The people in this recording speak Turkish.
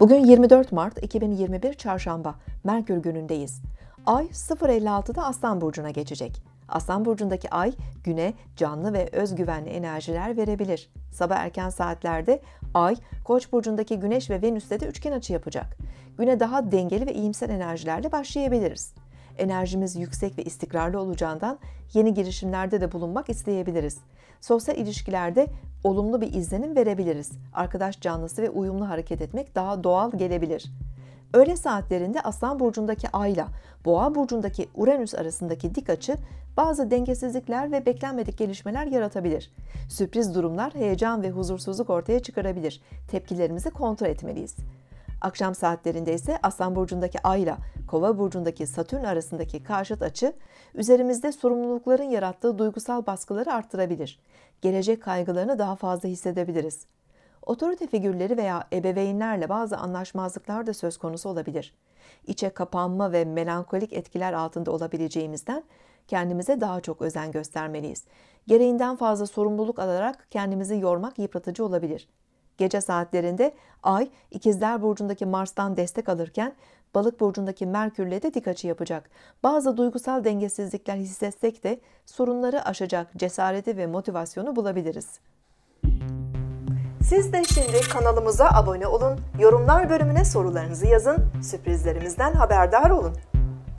Bugün 24 Mart 2021 Çarşamba, Merkür günündeyiz. Ay 0.56'da Aslan Burcu'na geçecek. Aslan Burcu'ndaki ay güne canlı ve özgüvenli enerjiler verebilir. Sabah erken saatlerde ay Koç Burcu'ndaki Güneş ve Venüs'te de üçgen açı yapacak. Güne daha dengeli ve iyimser enerjilerle başlayabiliriz. Enerjimiz yüksek ve istikrarlı olacağından yeni girişimlerde de bulunmak isteyebiliriz. Sosyal ilişkilerde olumlu bir izlenim verebiliriz. Arkadaş canlısı ve uyumlu hareket etmek daha doğal gelebilir. Öğle saatlerinde Aslan burcundaki Ay'la Boğa burcundaki Uranüs arasındaki dik açı bazı dengesizlikler ve beklenmedik gelişmeler yaratabilir. Sürpriz durumlar heyecan ve huzursuzluk ortaya çıkarabilir. Tepkilerimizi kontrol etmeliyiz. Akşam saatlerinde ise Aslan Burcu'ndaki Ayla, Kova Burcu'ndaki Satürn arasındaki karşıt açı üzerimizde sorumlulukların yarattığı duygusal baskıları artırabilir. Gelecek kaygılarını daha fazla hissedebiliriz. Otorite figürleri veya ebeveynlerle bazı anlaşmazlıklar da söz konusu olabilir. İçe kapanma ve melankolik etkiler altında olabileceğimizden kendimize daha çok özen göstermeliyiz. Gereğinden fazla sorumluluk alarak kendimizi yormak yıpratıcı olabilir. Gece saatlerinde Ay ikizler burcundaki Mars'tan destek alırken Balık burcundaki Merkür'le de dik açı yapacak. Bazı duygusal dengesizlikler hissetsek de sorunları aşacak cesareti ve motivasyonu bulabiliriz. Siz de şimdi kanalımıza abone olun, yorumlar bölümüne sorularınızı yazın, sürprizlerimizden haberdar olun.